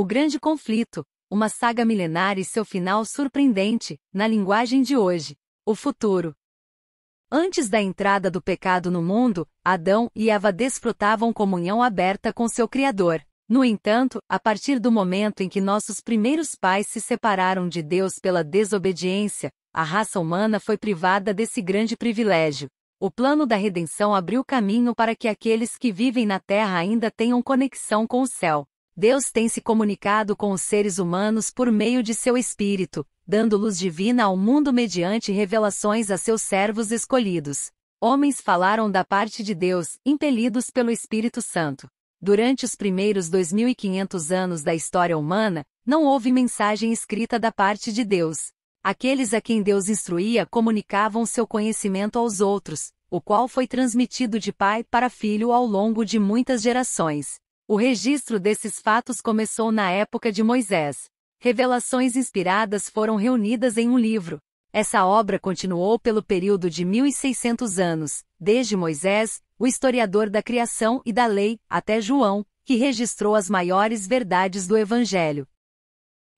O Grande Conflito, uma saga milenar e seu final surpreendente, na linguagem de hoje, o futuro. Antes da entrada do pecado no mundo, Adão e Eva desfrutavam comunhão aberta com seu Criador. No entanto, a partir do momento em que nossos primeiros pais se separaram de Deus pela desobediência, a raça humana foi privada desse grande privilégio. O plano da redenção abriu caminho para que aqueles que vivem na terra ainda tenham conexão com o céu. Deus tem se comunicado com os seres humanos por meio de seu Espírito, dando luz divina ao mundo mediante revelações a seus servos escolhidos. Homens falaram da parte de Deus, impelidos pelo Espírito Santo. Durante os primeiros 2.500 anos da história humana, não houve mensagem escrita da parte de Deus. Aqueles a quem Deus instruía comunicavam seu conhecimento aos outros, o qual foi transmitido de pai para filho ao longo de muitas gerações. O registro desses fatos começou na época de Moisés. Revelações inspiradas foram reunidas em um livro. Essa obra continuou pelo período de 1600 anos, desde Moisés, o historiador da criação e da lei, até João, que registrou as maiores verdades do Evangelho.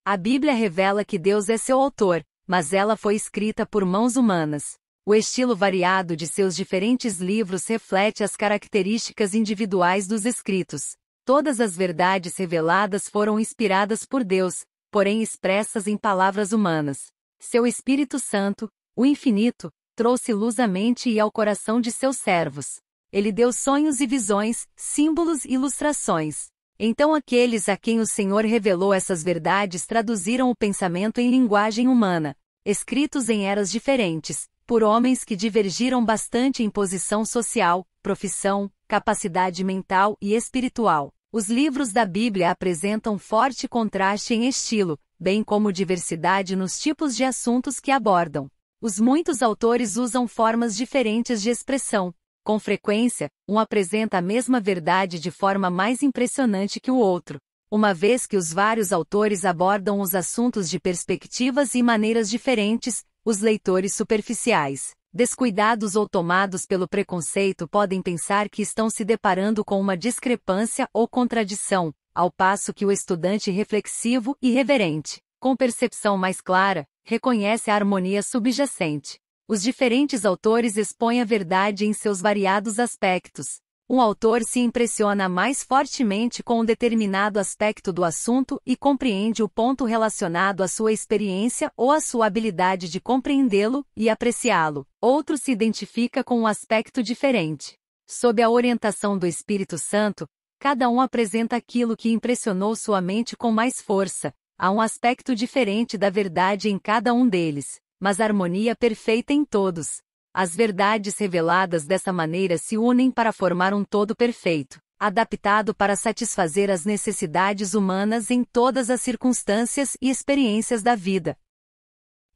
A Bíblia revela que Deus é seu autor, mas ela foi escrita por mãos humanas. O estilo variado de seus diferentes livros reflete as características individuais dos escritos. Todas as verdades reveladas foram inspiradas por Deus, porém expressas em palavras humanas. Seu Espírito Santo, o infinito, trouxe luz à mente e ao coração de seus servos. Ele deu sonhos e visões, símbolos e ilustrações. Então aqueles a quem o Senhor revelou essas verdades traduziram o pensamento em linguagem humana, escritos em eras diferentes, por homens que divergiram bastante em posição social, profissão, capacidade mental e espiritual. Os livros da Bíblia apresentam forte contraste em estilo, bem como diversidade nos tipos de assuntos que abordam. Os muitos autores usam formas diferentes de expressão. Com frequência, um apresenta a mesma verdade de forma mais impressionante que o outro, uma vez que os vários autores abordam os assuntos de perspectivas e maneiras diferentes, os leitores superficiais Descuidados ou tomados pelo preconceito podem pensar que estão se deparando com uma discrepância ou contradição, ao passo que o estudante reflexivo e reverente, com percepção mais clara, reconhece a harmonia subjacente. Os diferentes autores expõem a verdade em seus variados aspectos, um autor se impressiona mais fortemente com um determinado aspecto do assunto e compreende o ponto relacionado à sua experiência ou à sua habilidade de compreendê-lo e apreciá-lo. Outro se identifica com um aspecto diferente. Sob a orientação do Espírito Santo, cada um apresenta aquilo que impressionou sua mente com mais força. Há um aspecto diferente da verdade em cada um deles, mas harmonia perfeita em todos. As verdades reveladas dessa maneira se unem para formar um todo perfeito, adaptado para satisfazer as necessidades humanas em todas as circunstâncias e experiências da vida.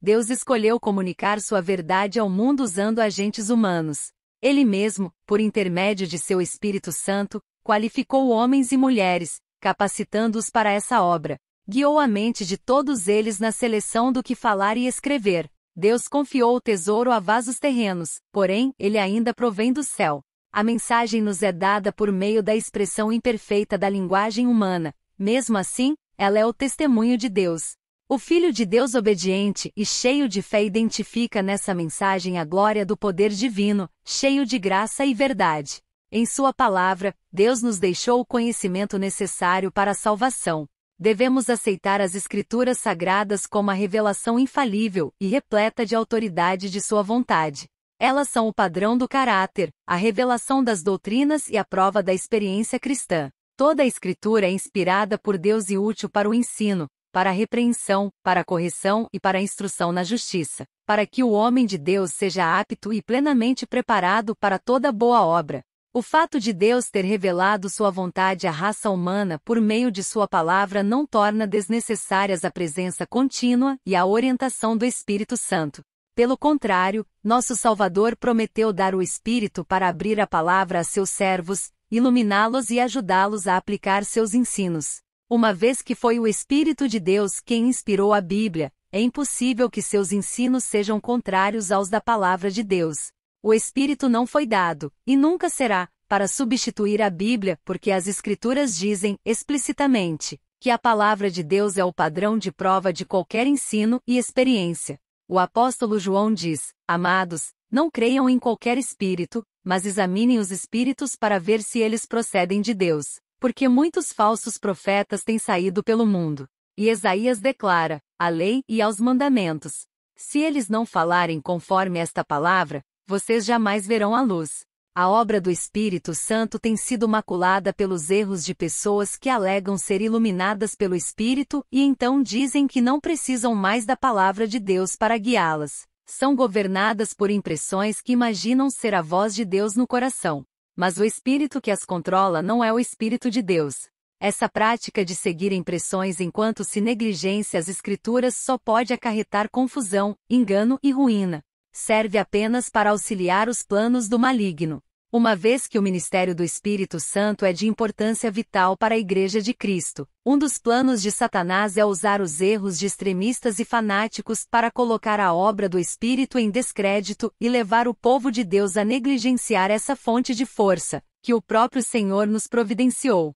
Deus escolheu comunicar sua verdade ao mundo usando agentes humanos. Ele mesmo, por intermédio de seu Espírito Santo, qualificou homens e mulheres, capacitando-os para essa obra. Guiou a mente de todos eles na seleção do que falar e escrever, Deus confiou o tesouro a vasos terrenos, porém, ele ainda provém do céu. A mensagem nos é dada por meio da expressão imperfeita da linguagem humana. Mesmo assim, ela é o testemunho de Deus. O Filho de Deus obediente e cheio de fé identifica nessa mensagem a glória do poder divino, cheio de graça e verdade. Em Sua palavra, Deus nos deixou o conhecimento necessário para a salvação. Devemos aceitar as Escrituras Sagradas como a revelação infalível e repleta de autoridade de sua vontade. Elas são o padrão do caráter, a revelação das doutrinas e a prova da experiência cristã. Toda a Escritura é inspirada por Deus e útil para o ensino, para a repreensão, para a correção e para a instrução na justiça, para que o homem de Deus seja apto e plenamente preparado para toda boa obra. O fato de Deus ter revelado sua vontade à raça humana por meio de sua palavra não torna desnecessárias a presença contínua e a orientação do Espírito Santo. Pelo contrário, nosso Salvador prometeu dar o Espírito para abrir a palavra a seus servos, iluminá-los e ajudá-los a aplicar seus ensinos. Uma vez que foi o Espírito de Deus quem inspirou a Bíblia, é impossível que seus ensinos sejam contrários aos da palavra de Deus. O Espírito não foi dado, e nunca será, para substituir a Bíblia, porque as Escrituras dizem, explicitamente, que a palavra de Deus é o padrão de prova de qualquer ensino e experiência. O apóstolo João diz: Amados, não creiam em qualquer espírito, mas examinem os espíritos para ver se eles procedem de Deus, porque muitos falsos profetas têm saído pelo mundo. E Isaías declara: a lei e aos mandamentos. Se eles não falarem conforme esta palavra, vocês jamais verão a luz. A obra do Espírito Santo tem sido maculada pelos erros de pessoas que alegam ser iluminadas pelo Espírito e então dizem que não precisam mais da palavra de Deus para guiá-las. São governadas por impressões que imaginam ser a voz de Deus no coração. Mas o espírito que as controla não é o espírito de Deus. Essa prática de seguir impressões enquanto se negligencia as escrituras só pode acarretar confusão, engano e ruína serve apenas para auxiliar os planos do maligno, uma vez que o ministério do Espírito Santo é de importância vital para a Igreja de Cristo. Um dos planos de Satanás é usar os erros de extremistas e fanáticos para colocar a obra do Espírito em descrédito e levar o povo de Deus a negligenciar essa fonte de força, que o próprio Senhor nos providenciou.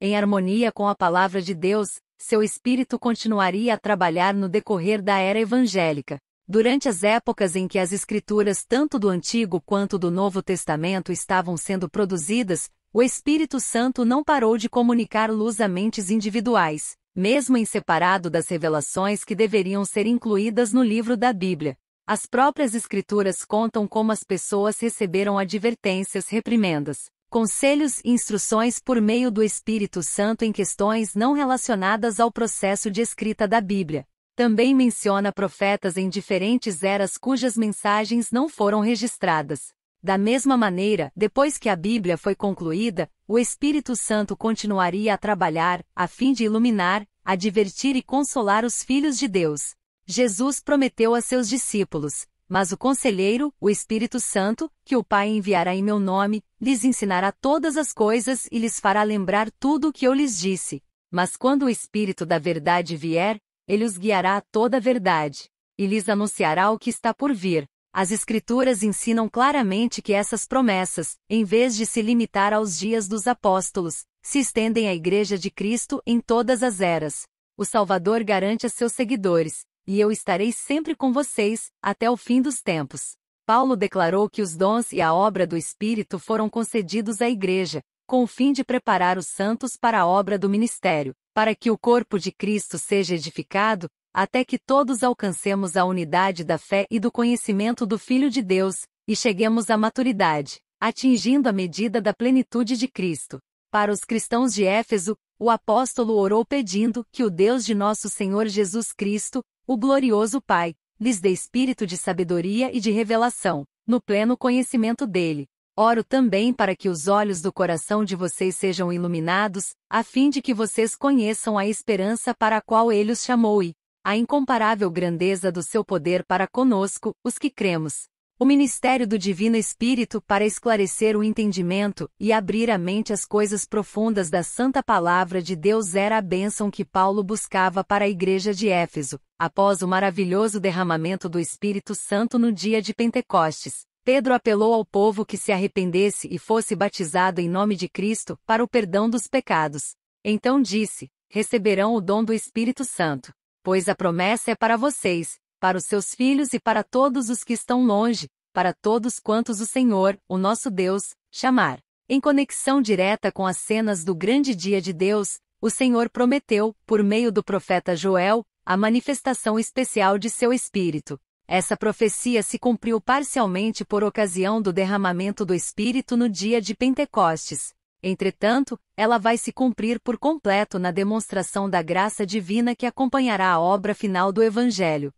Em harmonia com a palavra de Deus, seu espírito continuaria a trabalhar no decorrer da era evangélica, Durante as épocas em que as escrituras tanto do Antigo quanto do Novo Testamento estavam sendo produzidas, o Espírito Santo não parou de comunicar luz a mentes individuais, mesmo em separado das revelações que deveriam ser incluídas no livro da Bíblia. As próprias escrituras contam como as pessoas receberam advertências, reprimendas, conselhos e instruções por meio do Espírito Santo em questões não relacionadas ao processo de escrita da Bíblia. Também menciona profetas em diferentes eras cujas mensagens não foram registradas. Da mesma maneira, depois que a Bíblia foi concluída, o Espírito Santo continuaria a trabalhar, a fim de iluminar, advertir e consolar os filhos de Deus. Jesus prometeu a seus discípulos: Mas o Conselheiro, o Espírito Santo, que o Pai enviará em meu nome, lhes ensinará todas as coisas e lhes fará lembrar tudo o que eu lhes disse. Mas quando o Espírito da Verdade vier, ele os guiará a toda a verdade e lhes anunciará o que está por vir. As Escrituras ensinam claramente que essas promessas, em vez de se limitar aos dias dos apóstolos, se estendem à Igreja de Cristo em todas as eras. O Salvador garante a seus seguidores, e eu estarei sempre com vocês, até o fim dos tempos. Paulo declarou que os dons e a obra do Espírito foram concedidos à Igreja, com o fim de preparar os santos para a obra do ministério para que o corpo de Cristo seja edificado, até que todos alcancemos a unidade da fé e do conhecimento do Filho de Deus, e cheguemos à maturidade, atingindo a medida da plenitude de Cristo. Para os cristãos de Éfeso, o apóstolo orou pedindo que o Deus de nosso Senhor Jesus Cristo, o glorioso Pai, lhes dê espírito de sabedoria e de revelação, no pleno conhecimento dele, Oro também para que os olhos do coração de vocês sejam iluminados, a fim de que vocês conheçam a esperança para a qual Ele os chamou e a incomparável grandeza do seu poder para conosco, os que cremos. O ministério do Divino Espírito para esclarecer o entendimento e abrir a mente às coisas profundas da Santa Palavra de Deus era a bênção que Paulo buscava para a Igreja de Éfeso, após o maravilhoso derramamento do Espírito Santo no dia de Pentecostes. Pedro apelou ao povo que se arrependesse e fosse batizado em nome de Cristo para o perdão dos pecados. Então disse: Receberão o dom do Espírito Santo, pois a promessa é para vocês, para os seus filhos e para todos os que estão longe, para todos quantos o Senhor, o nosso Deus, chamar. Em conexão direta com as cenas do grande dia de Deus, o Senhor prometeu, por meio do profeta Joel, a manifestação especial de seu Espírito, essa profecia se cumpriu parcialmente por ocasião do derramamento do Espírito no dia de Pentecostes. Entretanto, ela vai se cumprir por completo na demonstração da graça divina que acompanhará a obra final do Evangelho.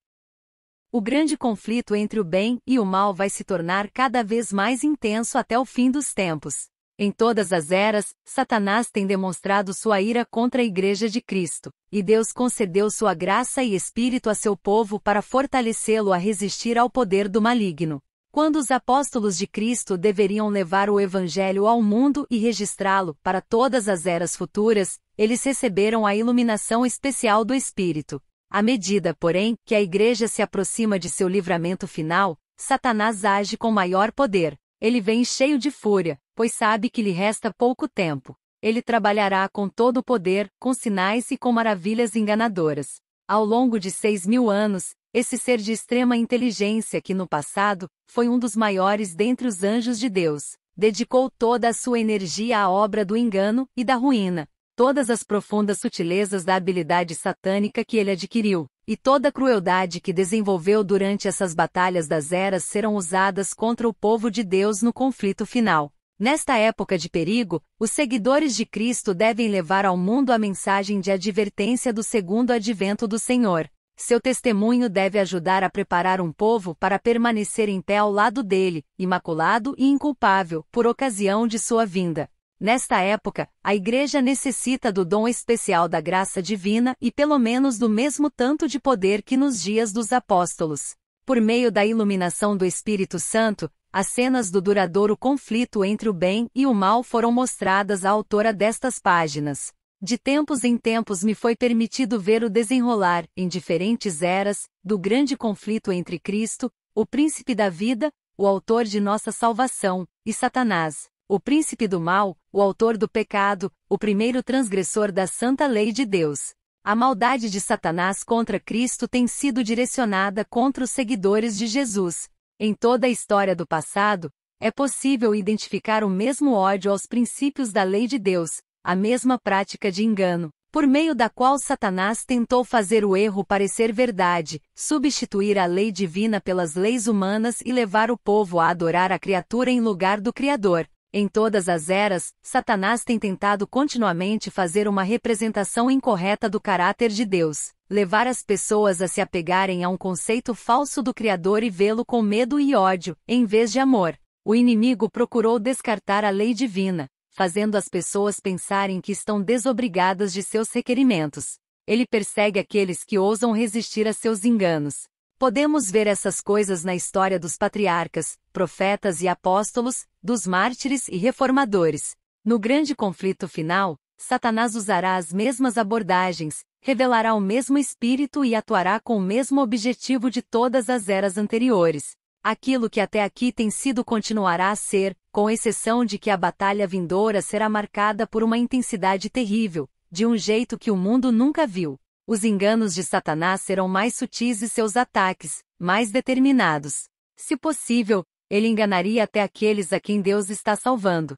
O grande conflito entre o bem e o mal vai se tornar cada vez mais intenso até o fim dos tempos. Em todas as eras, Satanás tem demonstrado sua ira contra a Igreja de Cristo, e Deus concedeu sua graça e espírito a seu povo para fortalecê-lo a resistir ao poder do maligno. Quando os apóstolos de Cristo deveriam levar o Evangelho ao mundo e registrá-lo para todas as eras futuras, eles receberam a iluminação especial do Espírito. À medida, porém, que a Igreja se aproxima de seu livramento final, Satanás age com maior poder. Ele vem cheio de fúria, pois sabe que lhe resta pouco tempo. Ele trabalhará com todo o poder, com sinais e com maravilhas enganadoras. Ao longo de seis mil anos, esse ser de extrema inteligência que no passado foi um dos maiores dentre os anjos de Deus, dedicou toda a sua energia à obra do engano e da ruína, todas as profundas sutilezas da habilidade satânica que ele adquiriu, e toda a crueldade que desenvolveu durante essas batalhas das eras serão usadas contra o povo de Deus no conflito final. Nesta época de perigo, os seguidores de Cristo devem levar ao mundo a mensagem de advertência do segundo advento do Senhor. Seu testemunho deve ajudar a preparar um povo para permanecer em pé ao lado dele, imaculado e inculpável, por ocasião de sua vinda. Nesta época, a Igreja necessita do dom especial da graça divina e pelo menos do mesmo tanto de poder que nos dias dos apóstolos. Por meio da iluminação do Espírito Santo, as cenas do duradouro conflito entre o bem e o mal foram mostradas à autora destas páginas. De tempos em tempos me foi permitido ver o desenrolar, em diferentes eras, do grande conflito entre Cristo, o príncipe da vida, o autor de nossa salvação, e Satanás o príncipe do mal, o autor do pecado, o primeiro transgressor da santa lei de Deus. A maldade de Satanás contra Cristo tem sido direcionada contra os seguidores de Jesus. Em toda a história do passado, é possível identificar o mesmo ódio aos princípios da lei de Deus, a mesma prática de engano, por meio da qual Satanás tentou fazer o erro parecer verdade, substituir a lei divina pelas leis humanas e levar o povo a adorar a criatura em lugar do Criador. Em todas as eras, Satanás tem tentado continuamente fazer uma representação incorreta do caráter de Deus, levar as pessoas a se apegarem a um conceito falso do Criador e vê-lo com medo e ódio, em vez de amor. O inimigo procurou descartar a lei divina, fazendo as pessoas pensarem que estão desobrigadas de seus requerimentos. Ele persegue aqueles que ousam resistir a seus enganos, Podemos ver essas coisas na história dos patriarcas, profetas e apóstolos, dos mártires e reformadores. No grande conflito final, Satanás usará as mesmas abordagens, revelará o mesmo espírito e atuará com o mesmo objetivo de todas as eras anteriores. Aquilo que até aqui tem sido continuará a ser, com exceção de que a batalha vindoura será marcada por uma intensidade terrível, de um jeito que o mundo nunca viu. Os enganos de Satanás serão mais sutis e seus ataques, mais determinados. Se possível, ele enganaria até aqueles a quem Deus está salvando.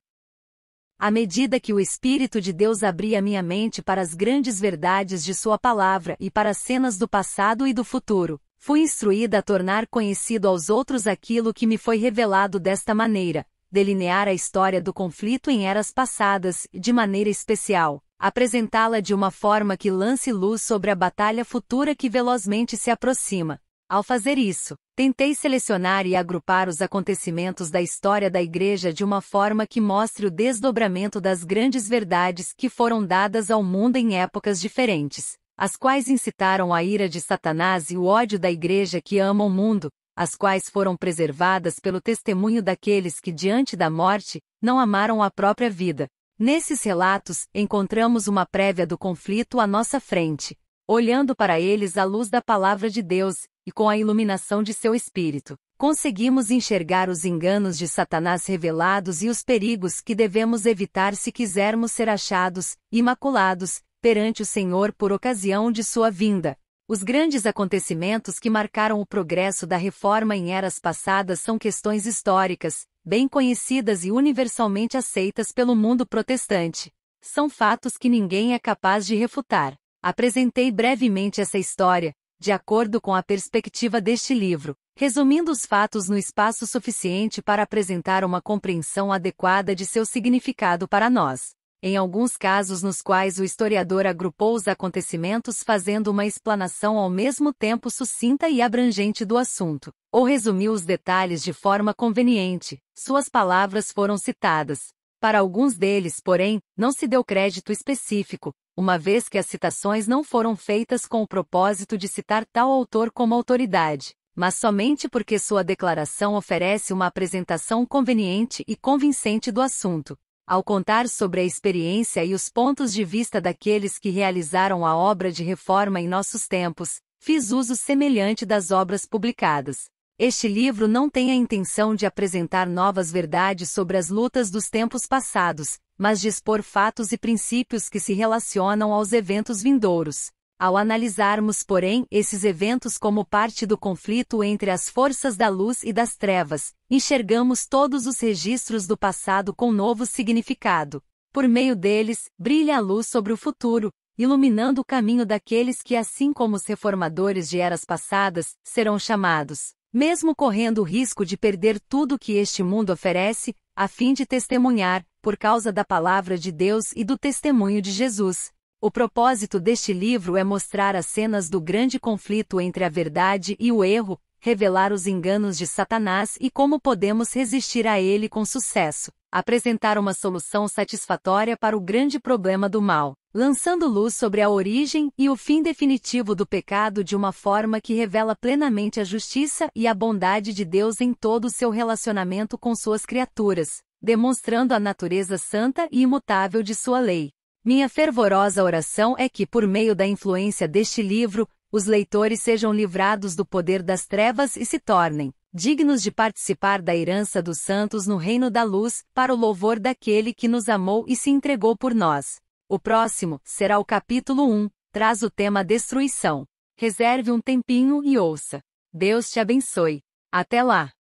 À medida que o Espírito de Deus abria minha mente para as grandes verdades de Sua palavra e para as cenas do passado e do futuro, fui instruída a tornar conhecido aos outros aquilo que me foi revelado desta maneira, delinear a história do conflito em eras passadas, de maneira especial, apresentá-la de uma forma que lance luz sobre a batalha futura que velozmente se aproxima. Ao fazer isso, tentei selecionar e agrupar os acontecimentos da história da Igreja de uma forma que mostre o desdobramento das grandes verdades que foram dadas ao mundo em épocas diferentes, as quais incitaram a ira de Satanás e o ódio da Igreja que ama o mundo, as quais foram preservadas pelo testemunho daqueles que, diante da morte, não amaram a própria vida, Nesses relatos, encontramos uma prévia do conflito à nossa frente, olhando para eles à luz da palavra de Deus, e com a iluminação de seu espírito, conseguimos enxergar os enganos de Satanás revelados e os perigos que devemos evitar se quisermos ser achados, imaculados, perante o Senhor por ocasião de sua vinda. Os grandes acontecimentos que marcaram o progresso da reforma em eras passadas são questões históricas, bem conhecidas e universalmente aceitas pelo mundo protestante. São fatos que ninguém é capaz de refutar. Apresentei brevemente essa história, de acordo com a perspectiva deste livro, resumindo os fatos no espaço suficiente para apresentar uma compreensão adequada de seu significado para nós em alguns casos nos quais o historiador agrupou os acontecimentos fazendo uma explanação ao mesmo tempo sucinta e abrangente do assunto, ou resumiu os detalhes de forma conveniente, suas palavras foram citadas. Para alguns deles, porém, não se deu crédito específico, uma vez que as citações não foram feitas com o propósito de citar tal autor como autoridade, mas somente porque sua declaração oferece uma apresentação conveniente e convincente do assunto ao contar sobre a experiência e os pontos de vista daqueles que realizaram a obra de reforma em nossos tempos, fiz uso semelhante das obras publicadas. Este livro não tem a intenção de apresentar novas verdades sobre as lutas dos tempos passados, mas de expor fatos e princípios que se relacionam aos eventos vindouros. Ao analisarmos, porém, esses eventos como parte do conflito entre as forças da luz e das trevas, enxergamos todos os registros do passado com novo significado. Por meio deles, brilha a luz sobre o futuro, iluminando o caminho daqueles que, assim como os reformadores de eras passadas, serão chamados, mesmo correndo o risco de perder tudo que este mundo oferece, a fim de testemunhar, por causa da palavra de Deus e do testemunho de Jesus, o propósito deste livro é mostrar as cenas do grande conflito entre a verdade e o erro, revelar os enganos de Satanás e como podemos resistir a ele com sucesso, apresentar uma solução satisfatória para o grande problema do mal, lançando luz sobre a origem e o fim definitivo do pecado de uma forma que revela plenamente a justiça e a bondade de Deus em todo o seu relacionamento com suas criaturas, demonstrando a natureza santa e imutável de sua lei. Minha fervorosa oração é que, por meio da influência deste livro, os leitores sejam livrados do poder das trevas e se tornem dignos de participar da herança dos santos no reino da luz, para o louvor daquele que nos amou e se entregou por nós. O próximo será o capítulo 1, traz o tema destruição. Reserve um tempinho e ouça. Deus te abençoe. Até lá!